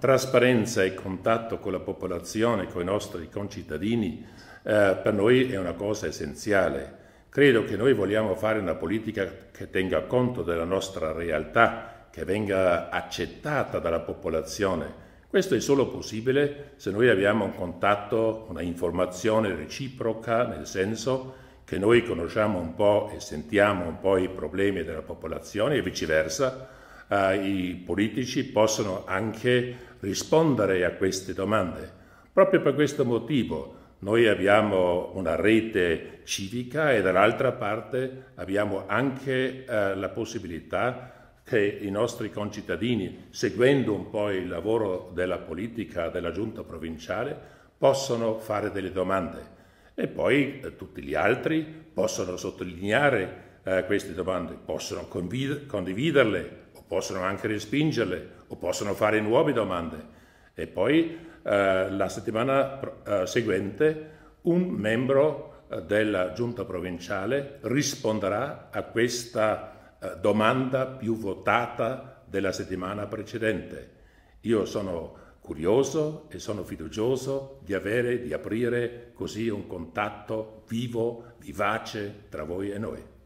trasparenza e contatto con la popolazione, con i nostri concittadini, eh, per noi è una cosa essenziale. Credo che noi vogliamo fare una politica che tenga conto della nostra realtà, che venga accettata dalla popolazione. Questo è solo possibile se noi abbiamo un contatto, una informazione reciproca, nel senso che noi conosciamo un po' e sentiamo un po' i problemi della popolazione e viceversa, eh, i politici possono anche rispondere a queste domande. Proprio per questo motivo noi abbiamo una rete civica e dall'altra parte abbiamo anche eh, la possibilità che i nostri concittadini, seguendo un po' il lavoro della politica della giunta provinciale, possano fare delle domande e poi eh, tutti gli altri possono sottolineare eh, queste domande, possono condividerle o possono anche respingerle o possono fare nuove domande e poi eh, la settimana eh, seguente un membro eh, della giunta provinciale risponderà a questa eh, domanda più votata della settimana precedente. Io sono curioso e sono fiducioso di avere, di aprire così un contatto vivo, vivace tra voi e noi.